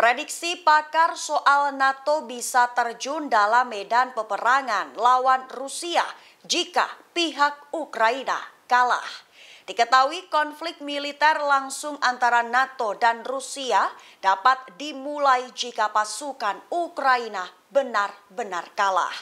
Prediksi pakar soal NATO bisa terjun dalam medan peperangan lawan Rusia jika pihak Ukraina kalah. Diketahui konflik militer langsung antara NATO dan Rusia dapat dimulai jika pasukan Ukraina benar-benar kalah.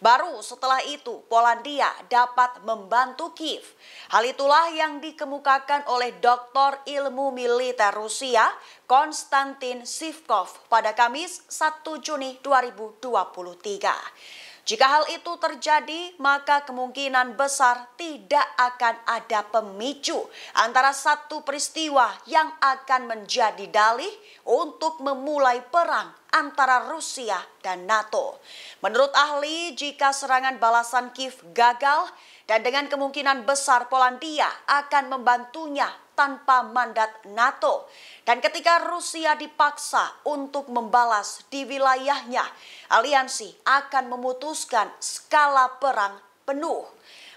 Baru setelah itu, Polandia dapat membantu Kiev. Hal itulah yang dikemukakan oleh Doktor Ilmu Militer Rusia, Konstantin Sivkov pada Kamis 1 Juni 2023. Jika hal itu terjadi, maka kemungkinan besar tidak akan ada pemicu antara satu peristiwa yang akan menjadi dalih untuk memulai perang antara Rusia dan NATO. Menurut ahli, jika serangan balasan Kiev gagal dan dengan kemungkinan besar Polandia akan membantunya tanpa mandat NATO. Dan ketika Rusia dipaksa untuk membalas di wilayahnya, aliansi akan memutuskan skala perang penuh.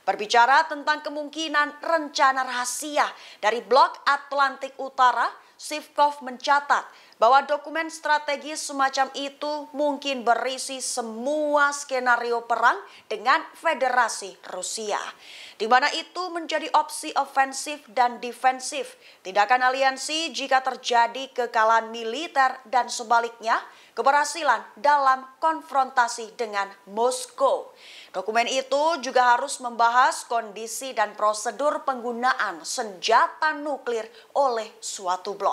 Berbicara tentang kemungkinan rencana rahasia dari blok Atlantik Utara, Sivkov mencatat bahwa dokumen strategis semacam itu mungkin berisi semua skenario perang dengan Federasi Rusia. Di mana itu menjadi opsi ofensif dan defensif, tindakan aliansi jika terjadi kekalahan militer dan sebaliknya keberhasilan dalam konfrontasi dengan Moskow. Dokumen itu juga harus membahas kondisi dan prosedur penggunaan senjata nuklir oleh suatu blok.